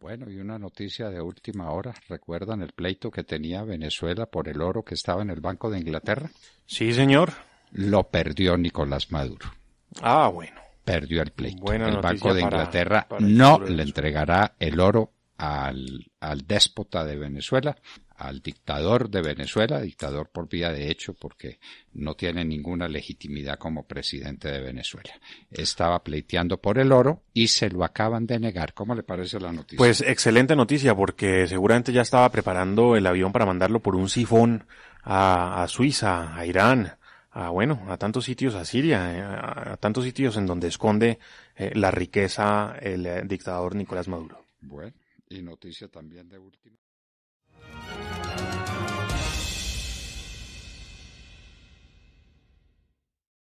Bueno, y una noticia de última hora. ¿Recuerdan el pleito que tenía Venezuela por el oro que estaba en el Banco de Inglaterra? Sí, señor. Lo perdió Nicolás Maduro. Ah, bueno. Perdió el pleito. el Banco de Inglaterra no le entregará el oro al, al déspota de Venezuela, al dictador de Venezuela, dictador por vía de hecho porque no tiene ninguna legitimidad como presidente de Venezuela. Estaba pleiteando por el oro y se lo acaban de negar. ¿Cómo le parece la noticia? Pues excelente noticia porque seguramente ya estaba preparando el avión para mandarlo por un sifón a, Suiza, a Irán, a bueno, a tantos sitios, a Siria, eh, a, tantos sitios en donde esconde eh, la riqueza el eh, dictador Nicolás Maduro. Bueno. Y noticia también de última.